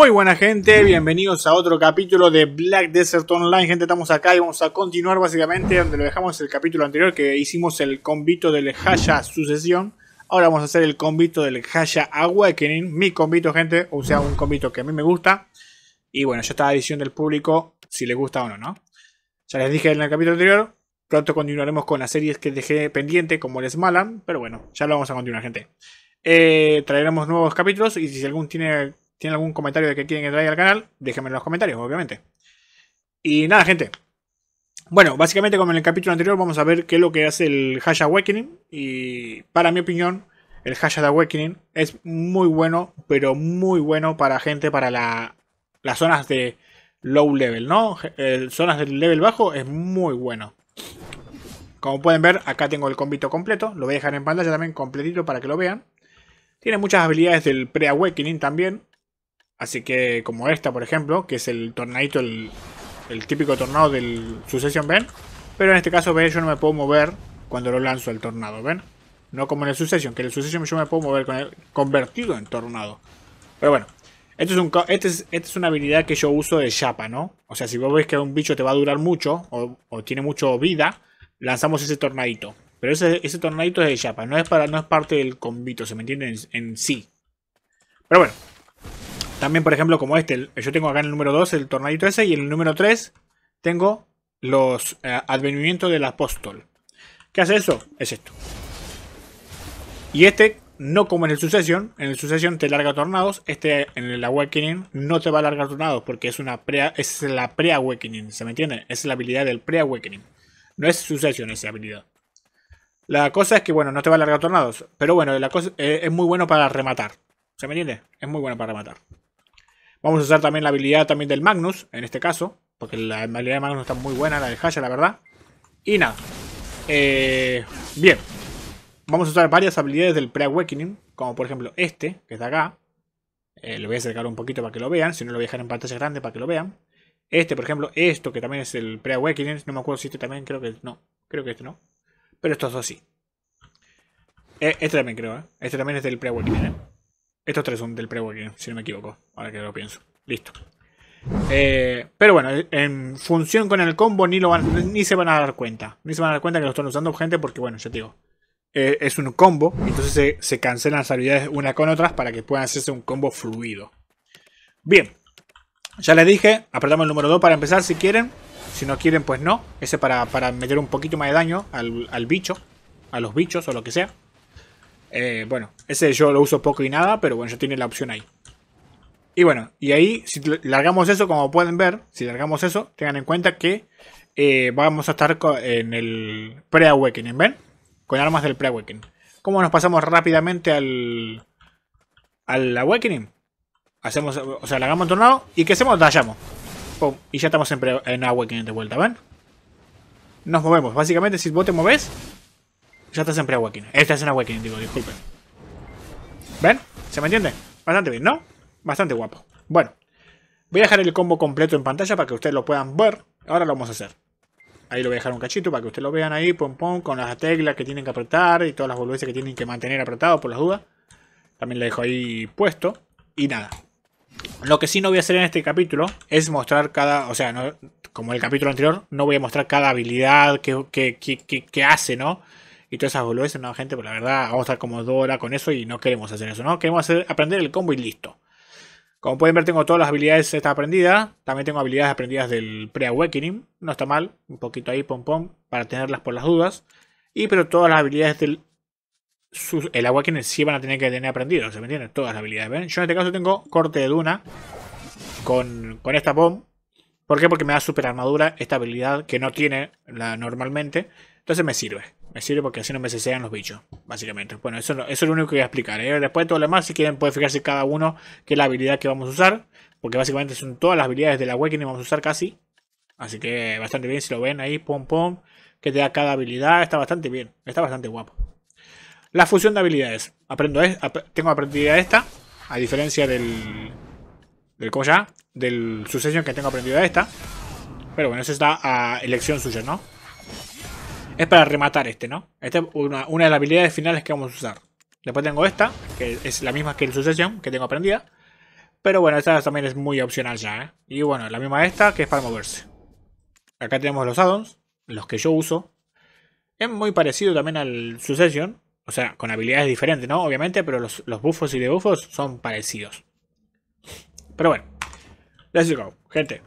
Muy buena gente, bienvenidos a otro capítulo de Black Desert Online. Gente, estamos acá y vamos a continuar básicamente donde lo dejamos el capítulo anterior que hicimos el convito del Haya Sucesión. Ahora vamos a hacer el convito del Haya Awakening, mi convito gente, o sea, un convito que a mí me gusta. Y bueno, ya está la decisión del público, si le gusta o no, ¿no? Ya les dije en el capítulo anterior, pronto continuaremos con las series que dejé pendiente como el malan, pero bueno, ya lo vamos a continuar gente. Eh, traeremos nuevos capítulos y si algún tiene tienen algún comentario de que quieren que traiga al canal, déjenme en los comentarios, obviamente. Y nada, gente. Bueno, básicamente como en el capítulo anterior vamos a ver qué es lo que hace el Hash Awakening. Y para mi opinión, el Hash Awakening es muy bueno, pero muy bueno para gente, para las zonas de low level, ¿no? zonas del level bajo es muy bueno. Como pueden ver, acá tengo el combito completo. Lo voy a dejar en pantalla también completito para que lo vean. Tiene muchas habilidades del pre-awakening también. Así que, como esta, por ejemplo, que es el tornadito, el, típico tornado del sucesión, ¿ven? Pero en este caso, ¿ven? Yo no me puedo mover cuando lo lanzo el tornado, ¿ven? No como en el Succession, que en el Succession yo me puedo mover con el convertido en tornado. Pero bueno, este es esta es una habilidad que yo uso de chapa, ¿no? O sea, si vos ves que un bicho te va a durar mucho o, tiene mucho vida, lanzamos ese tornadito. Pero ese, tornadito es de chapa, no es, para, no es parte del convito, se me entiende en sí. Pero bueno, también, por ejemplo, como este, yo tengo acá en el número 2 el tornadito ese y en el número 3 tengo los eh, advenimientos del apóstol. ¿Qué hace eso? Es esto. Y este, no como en el sucesión. en el sucesión te larga tornados, este en el Awakening no te va a largar tornados porque es, una es la pre-Awakening, ¿se me entiende? Es la habilidad del pre-Awakening. No es sucesión esa habilidad. La cosa es que, bueno, no te va a largar tornados, pero bueno, la cosa, eh, es muy bueno para rematar. ¿Se me entiende? Es muy bueno para rematar. Vamos a usar también la habilidad también del Magnus, en este caso. Porque la habilidad de Magnus está muy buena, la de Haya, la verdad. Y nada. Eh, bien. Vamos a usar varias habilidades del Pre-Awakening. Como por ejemplo este, que está acá. Eh, lo voy a acercar un poquito para que lo vean. Si no, lo voy a dejar en pantalla grande para que lo vean. Este, por ejemplo, esto, que también es el Pre-Awakening. No me acuerdo si este también, creo que no. Creo que este no. Pero estos dos sí. Eh, este también creo, ¿eh? Este también es del Pre-Awakening, ¿eh? Estos tres son del pre si no me equivoco, ahora que lo pienso. Listo. Eh, pero bueno, en función con el combo ni, lo ni se van a dar cuenta. Ni se van a dar cuenta que lo están usando gente porque, bueno, ya te digo, eh, es un combo. Entonces se, cancelan las habilidades una con otras para que puedan hacerse un combo fluido. Bien, ya les dije, apretamos el número 2 para empezar si quieren. Si no quieren, pues no. Ese para, para meter un poquito más de daño al, al bicho, a los bichos o lo que sea. Eh, bueno, ese yo lo uso poco y nada, pero bueno, ya tiene la opción ahí. Y bueno, y ahí, si largamos eso, como pueden ver, si largamos eso, tengan en cuenta que eh, vamos a estar en el pre-awakening, ¿ven? Con armas del pre-awakening. ¿Cómo nos pasamos rápidamente al, al awakening? Hacemos, o sea, largamos tornado y que hacemos? Dallamos. Pum, y ya estamos en, en awakening de vuelta, ¿ven? Nos movemos. Básicamente, si vos te moves, ya está siempre Awakening. Esta es una Awakening, digo, disculpen. ¿Ven? ¿Se me entiende? Bastante bien, ¿no? Bastante guapo. Bueno, voy a dejar el combo completo en pantalla para que ustedes lo puedan ver. Ahora lo vamos a hacer. Ahí lo voy a dejar un cachito para que ustedes lo vean ahí, pom pom, con las teclas que tienen que apretar y todas las boludeces que tienen que mantener apretado por las dudas. También lo dejo ahí puesto. Y nada. Lo que sí no voy a hacer en este capítulo es mostrar cada, o sea, no, como el capítulo anterior, no voy a mostrar cada habilidad que, que hace, ¿no? y todas esas boludeces, no, gente, Pero pues la verdad, vamos a estar como dos horas con eso y no queremos hacer eso, ¿no? Queremos aprender el combo y listo. Como pueden ver, tengo todas las habilidades estas aprendidas. También tengo habilidades aprendidas del Pre-Awakening. No está mal, un poquito ahí, pom pom, para tenerlas por las dudas. Y pero todas las habilidades del el Awakening sí van a tener que tener aprendido, ¿se me entiende? Todas las habilidades, ¿ven? Yo en este caso tengo corte de duna con, con esta bomb. ¿Por qué? Porque me da super armadura esta habilidad que no tiene la, normalmente. Entonces me sirve. Me sirve porque así no me cesean los bichos, básicamente. Bueno, eso, es lo único que voy a explicar. ¿eh? Después de todo lo demás, si quieren, pueden fijarse cada uno que es la habilidad que vamos a usar. Porque básicamente son todas las habilidades de la Awakening que vamos a usar casi. Así que bastante bien, si lo ven ahí, pom pom. Que te da cada habilidad, está bastante bien, está bastante guapo. La fusión de habilidades. Aprendo, tengo aprendida esta, a diferencia del, del ¿cómo ya? Del sucesión que tengo aprendida esta. Pero bueno, eso está a elección suya, ¿no? Es para rematar este, ¿no? Esta es una, de las habilidades finales que vamos a usar. Después tengo esta, que es la misma que el Succession, que tengo aprendida. Pero bueno, esta también es muy opcional ya, ¿eh? Y bueno, la misma esta, que es para moverse. Acá tenemos los addons, los que yo uso. Es muy parecido también al sucesión O sea, con habilidades diferentes, ¿no? Obviamente, pero los, los buffos y debuffos son parecidos. Pero bueno. Let's go, gente.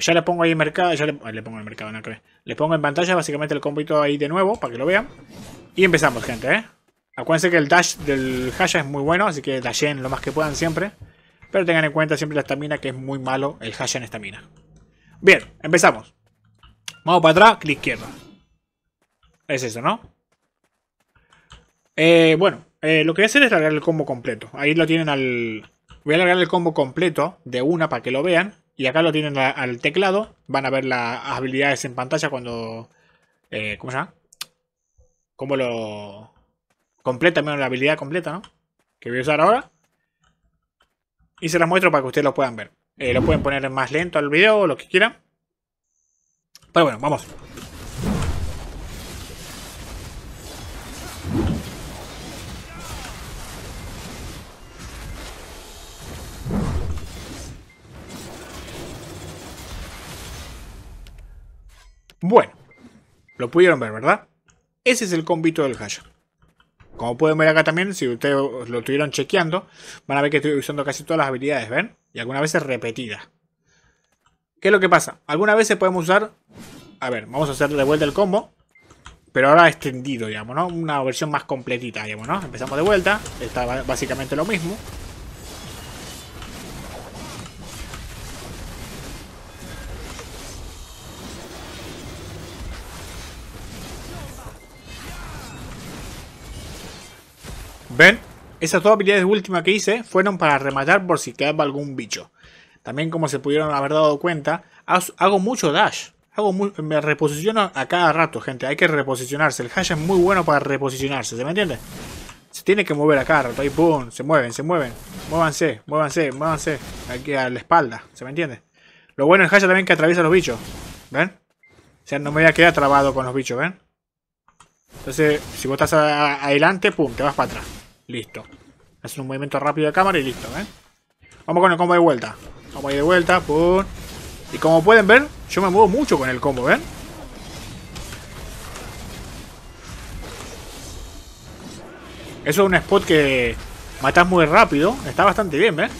ya le pongo ahí mercado. Ya le, pongo el mercado, no creo. Les pongo en pantalla básicamente el combo ahí de nuevo para que lo vean. Y empezamos, gente, ¿eh? Acuérdense que el dash del Haya es muy bueno, así que dashen lo más que puedan siempre. Pero tengan en cuenta siempre la estamina, que es muy malo el Haya en estamina. Bien, empezamos. Vamos para atrás, clic izquierda. Es eso, ¿no? Eh, bueno, eh, lo que voy a hacer es largar el combo completo. Ahí lo tienen al... Voy a largar el combo completo de una para que lo vean. Y acá lo tienen al teclado. Van a ver las habilidades en pantalla cuando... como eh, ¿Cómo se llama? como lo... Completa, menos la habilidad completa, Que voy a usar ahora. Y se las muestro para que ustedes lo puedan ver. Eh, lo pueden poner más lento al video, lo que quieran. Pero bueno, vamos. Bueno, lo pudieron ver, ¿verdad? Ese es el combito del gallo Como pueden ver acá también, si ustedes lo estuvieron chequeando, van a ver que estoy usando casi todas las habilidades, ¿ven? Y algunas veces repetidas. ¿Qué es lo que pasa? Algunas veces podemos usar... A ver, vamos a hacer de vuelta el combo. Pero ahora extendido, digamos, ¿no? Una versión más completita, digamos, ¿no? Empezamos de vuelta. Está básicamente lo mismo. ¿Ven? Esas dos habilidades últimas que hice fueron para rematar por si quedaba algún bicho. También como se pudieron haber dado cuenta, hago mucho dash. Hago me reposiciono a cada rato, gente. Hay que reposicionarse. El hash es muy bueno para reposicionarse, ¿se me entiende? Se tiene que mover acá, cada rato. se mueven, se mueven. Muévanse, muévanse, muévanse. Aquí a la espalda, ¿se me entiende? Lo bueno el hash también que atraviesa los bichos. ¿Ven? O sea, no me voy a quedar trabado con los bichos, ¿ven? Entonces, si vos estás adelante, pum, te vas para atrás. Listo. Hacen un movimiento rápido de cámara y listo, ¿eh? Vamos con el combo de vuelta. Vamos a de vuelta. Pum. Y como pueden ver, yo me muevo mucho con el combo, ¿ven? Eso es un spot que matas muy rápido. Está bastante bien, ¿ven?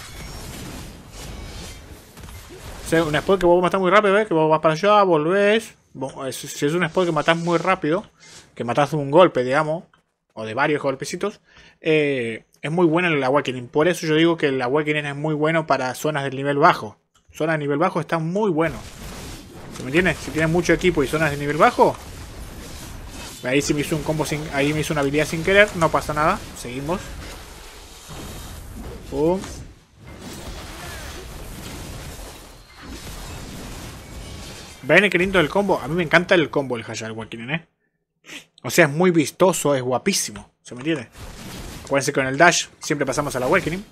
O sea, un spot que vos matás muy rápido, ¿ves? Que vos vas para allá, volvés. si es un spot que matas muy rápido, que matas un golpe, digamos, o de varios golpecitos, eh, es muy bueno el Awakening. Por eso yo digo que el Awakening es muy bueno para zonas del nivel bajo. Zonas de nivel bajo está muy bueno. ¿Se me entiende? Si tienes mucho equipo y zonas de nivel bajo, ahí sí me hizo un combo sin, ahí me hizo una habilidad sin querer, no pasa nada, seguimos. Boom. Ven qué lindo el combo, a mí me encanta el combo el Hajar Awakening, eh. O sea, es muy vistoso, es guapísimo. ¿Se me entiende? Acuérdense que con el dash siempre pasamos a la awakening.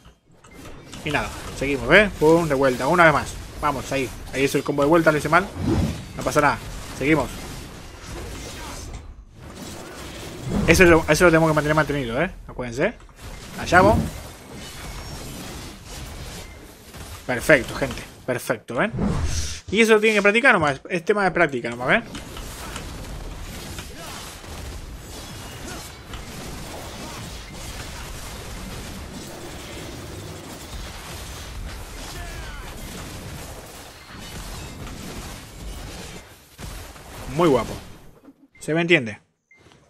Y nada, seguimos, ¿ves? ¿eh? Pum, de vuelta, una vez más. Vamos, ahí. Ahí es el combo de vuelta, lo hice mal. No pasa nada. Seguimos. Eso lo, eso lo tenemos que mantener mantenido, ¿eh? Acuérdense. ¿eh? Hallamos. Perfecto, gente. Perfecto, ¿ven? Y eso lo tienen que practicar nomás. Es tema de práctica nomás, ¿ven? muy guapo. ¿Se me entiende?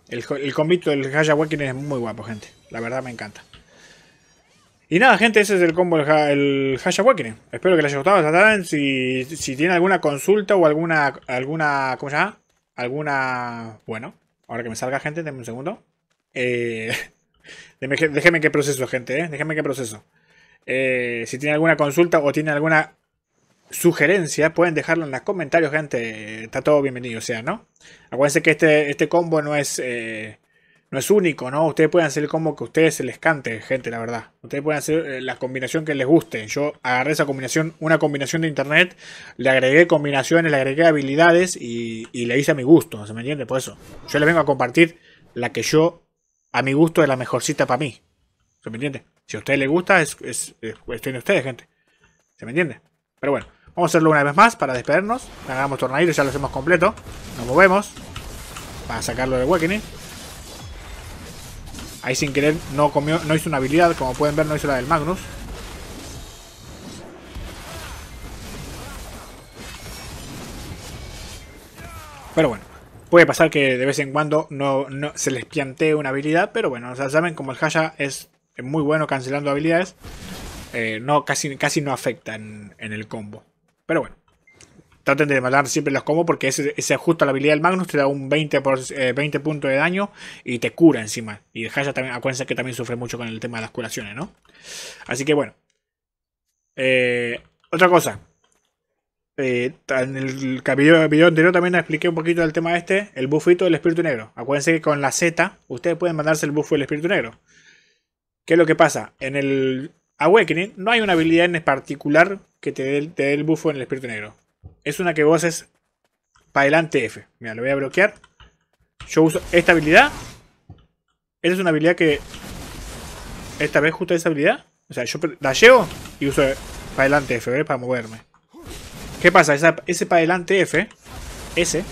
El, el convito del Haya es muy guapo, gente. La verdad me encanta. Y nada, gente, ese es el combo del el Haya Espero que les haya gustado. si, si tiene alguna consulta o alguna, alguna... ¿Cómo se llama? Alguna... Bueno, ahora que me salga, gente, denme un segundo. Eh, déjeme, déjeme que proceso, gente, ¿eh? Déjeme que proceso. Eh, si tiene alguna consulta o tiene alguna sugerencia, pueden dejarlo en los comentarios, gente. Está todo bienvenido, o sea, ¿no? Acuérdense que este, este combo no es, eh, no es único, ¿no? Ustedes pueden hacer el combo que a ustedes se les cante, gente, la verdad. Ustedes pueden hacer eh, la combinación que les guste. Yo agarré esa combinación, una combinación de internet, le agregué combinaciones, le agregué habilidades y, le hice a mi gusto, ¿se me entiende? Por eso, yo les vengo a compartir la que yo, a mi gusto, es la mejorcita para mí. ¿Se me entiende? Si a ustedes les gusta, es, es, es cuestión de ustedes, gente. ¿Se me entiende? Pero bueno. Vamos a hacerlo una vez más para despedirnos. Ganamos tornadillo, ya lo hacemos completo. Nos movemos. Para sacarlo de Awakening. Ahí sin querer no comió, no hizo una habilidad. Como pueden ver, no hizo la del Magnus. Pero bueno, puede pasar que de vez en cuando no, se les piantee una habilidad. Pero bueno, o saben como el Haya es muy bueno cancelando habilidades. Eh, no, casi, casi no afecta en el combo. Pero bueno, traten de matar siempre los combos porque ese, ese a la habilidad del Magnus, te da un 20, por, eh, puntos de daño y te cura encima. Y el Haya también, acuérdense que también sufre mucho con el tema de las curaciones, ¿no? Así que bueno. Eh, otra cosa. Eh, en el video, anterior también expliqué un poquito del tema este, el buffito del espíritu negro. Acuérdense que con la Z ustedes pueden mandarse el buffo del espíritu negro. ¿Qué es lo que pasa? En el Awakening no hay una habilidad en particular que te dé, el buffo en el espíritu negro. Es una que vos haces para adelante F. Mira, lo voy a bloquear. Yo uso esta habilidad. Esta es una habilidad que... Esta vez justo esa habilidad. O sea, yo la llevo y uso para adelante F, Para moverme. ¿Qué pasa? ese para adelante F, ese,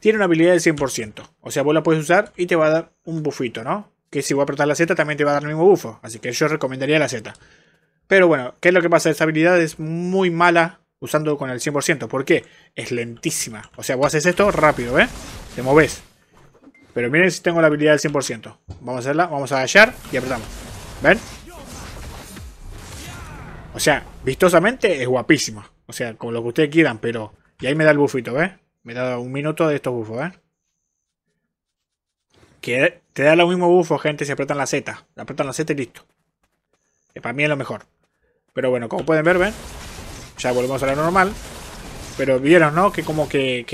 tiene una habilidad del 100%. O sea, vos la puedes usar y te va a dar un buffito ¿no? Que si voy a apretar la Z también te va a dar el mismo buffo Así que yo recomendaría la Z. Pero bueno, ¿qué es lo que pasa? Esa habilidad es muy mala usando con el 100%. ¿Por qué? Es lentísima. O sea, vos haces esto rápido, ¿ves? ¿eh? Te moves. Pero miren si tengo la habilidad del 100%. Vamos a hacerla, vamos a hallar y apretamos. ¿Ven? O sea, vistosamente es guapísima. O sea, como lo que ustedes quieran, pero... Y ahí me da el bufito, ¿ves? Me da un minuto de estos bufos, ¿ves? ¿eh? Que te da lo mismo buffo, gente, si apretan la Z. Apretan la Z y listo. Que eh, para mí es lo mejor. Pero bueno, como pueden ver, ven. Ya volvemos a lo normal. Pero vieron, ¿no? Que como que,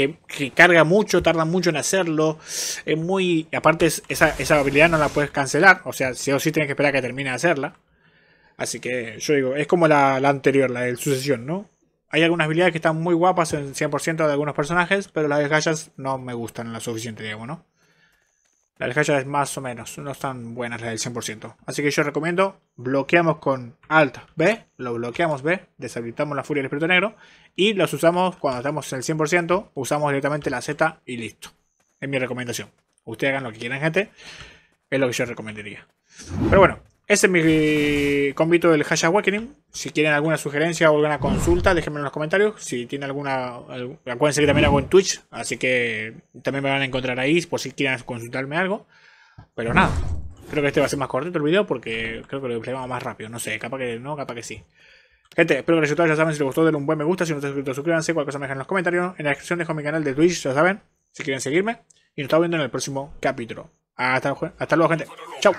carga mucho, tarda mucho en hacerlo. Es muy... Aparte, esa, esa habilidad no la puedes cancelar. O sea, si o si tienes que esperar a que termine de hacerla. Así que yo digo, es como la, la anterior, la de sucesión, ¿no? Hay algunas habilidades que están muy guapas en 100% de algunos personajes, pero las de Gallas no me gustan lo suficiente, digamos, ¿no? La calles es más o menos, no están buenas las del 100%. Así que yo recomiendo, bloqueamos con alta, B, lo bloqueamos B, deshabilitamos la furia del espíritu negro y los usamos cuando estamos en el 100%, usamos directamente la Z y listo. Es mi recomendación. Ustedes hagan lo que quieran, gente. Es lo que yo recomendaría. Pero bueno, ese es mi convito del Hash Awakening. Si quieren alguna sugerencia o alguna consulta, déjenme en los comentarios. Si tienen alguna. Acuérdense que también hago en Twitch, así que también me van a encontrar ahí por si quieren consultarme algo. Pero nada, creo que este va a ser más cortito el video porque creo que lo desplegamos más rápido. No sé, capaz que no, capaz que sí. Gente, espero que les haya gustado. Ya saben, si les gustó, denle un buen me gusta. Si no están suscritos, suscríbanse. Cualquier cosa me dejan en los comentarios. En la descripción dejo mi canal de Twitch, ya saben, si quieren seguirme. Y nos estamos viendo en el próximo capítulo. Hasta, hasta luego, gente. Chao.